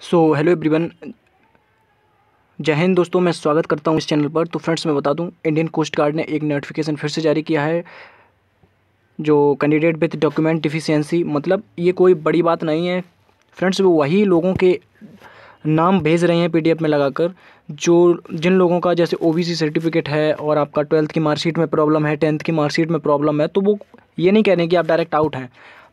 so hello everyone जय हिंद दोस्तों मैं स्वागत करता हूं इस चैनल पर तो फ्रेंड्स मैं बता दूं इंडियन कोस्ट गार्ड ने एक नोटिफिकेशन फिर से जारी किया है जो कैंडिडेट विथ डॉक्यूमेंट डिफिशियंसी मतलब ये कोई बड़ी बात नहीं है फ्रेंड्स वो वही लोगों के नाम भेज रहे हैं पीडीएफ में लगाकर जो जिन लोगों का जैसे ओ सर्टिफिकेट है और आपका ट्वेल्थ की मार्कशीट में प्रॉब्लम है टेंथ की मार्कशीट में प्रॉब्लम है तो वो ये नहीं कह रहे कि आप डायरेक्ट आउट हैं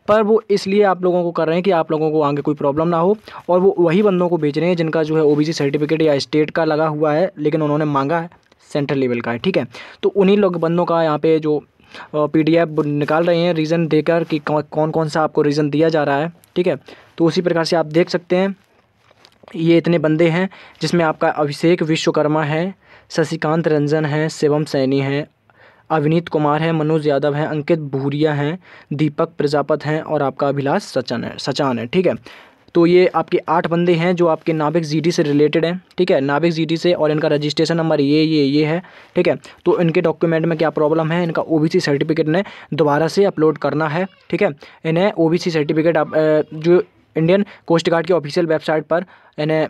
पर वो इसलिए आप लोगों को कर रहे हैं कि आप लोगों को आगे कोई प्रॉब्लम ना हो और वो वही बंदों को बेच रहे हैं जिनका जो है ओ सर्टिफिकेट या स्टेट का लगा हुआ है लेकिन उन्होंने मांगा है सेंट्रल लेवल का है ठीक है तो उन्हीं लोग बंदों का यहाँ पे जो पीडीएफ निकाल रहे हैं रीज़न देकर कि कौन कौन सा आपको रीज़न दिया जा रहा है ठीक है तो उसी प्रकार से आप देख सकते हैं ये इतने बंदे हैं जिसमें आपका अभिषेक विश्वकर्मा है शशिकांत रंजन है शिवम सैनी है अविनीत कुमार है मनोज यादव हैं अंकित भूरिया हैं दीपक प्रजापत हैं और आपका अभिलाष सचन है सचान है ठीक है तो ये आपके आठ बंदे हैं जो आपके नाभिक जीडी से रिलेटेड हैं ठीक है नाभिक जीडी से और इनका रजिस्ट्रेशन नंबर ये ये ये है ठीक है तो इनके डॉक्यूमेंट में क्या प्रॉब्लम है इनका ओबीसी सर्टिफिकेट ने दोबारा से अपलोड करना है ठीक है इन्हें ओबीसी सर्टिफिकेट आप जो इंडियन कोस्ट गार्ड की ऑफिशियल वेबसाइट पर इन्हें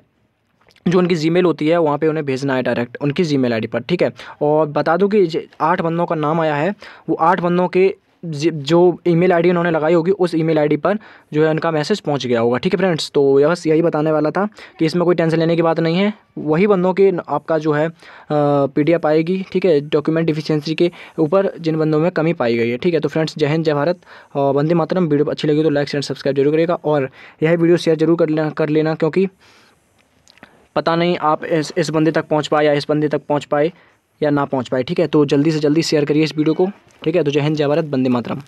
जो उनकी जीमेल होती है वहाँ पे उन्हें भेजना है डायरेक्ट उनकी जीमेल आईडी पर ठीक है और बता दूँ कि आठ बंदों का नाम आया है वो आठ बंदों के जो ईमेल आईडी उन्होंने लगाई होगी उस ईमेल आईडी पर जो है उनका मैसेज पहुंच गया होगा ठीक है फ्रेंड्स तो बस यही बताने वाला था कि इसमें कोई टेंशन लेने की बात नहीं है वही बंदों के आपका जो है पीडीएफ आएगी ठीक है डॉक्यूमेंट डिफिशियंसी के ऊपर जिन बंदों में कमी पाई गई है ठीक है तो फ्रेंड्स जय हिंद जय भारत वंदे मातरम वीडियो अच्छी लगी तो लाइक एंड सब्सक्राइब जरूर करेगा और यह वीडियो शेयर जरूर कर लेना क्योंकि पता नहीं आप इस इस बंदे तक पहुँच पाए या इस बंदे तक पहुँच पाए या ना पहुँच पाए ठीक है तो जल्दी से जल्दी शेयर करिए इस वीडियो को ठीक है तो जय हिंद जय भारत बंदे मातरम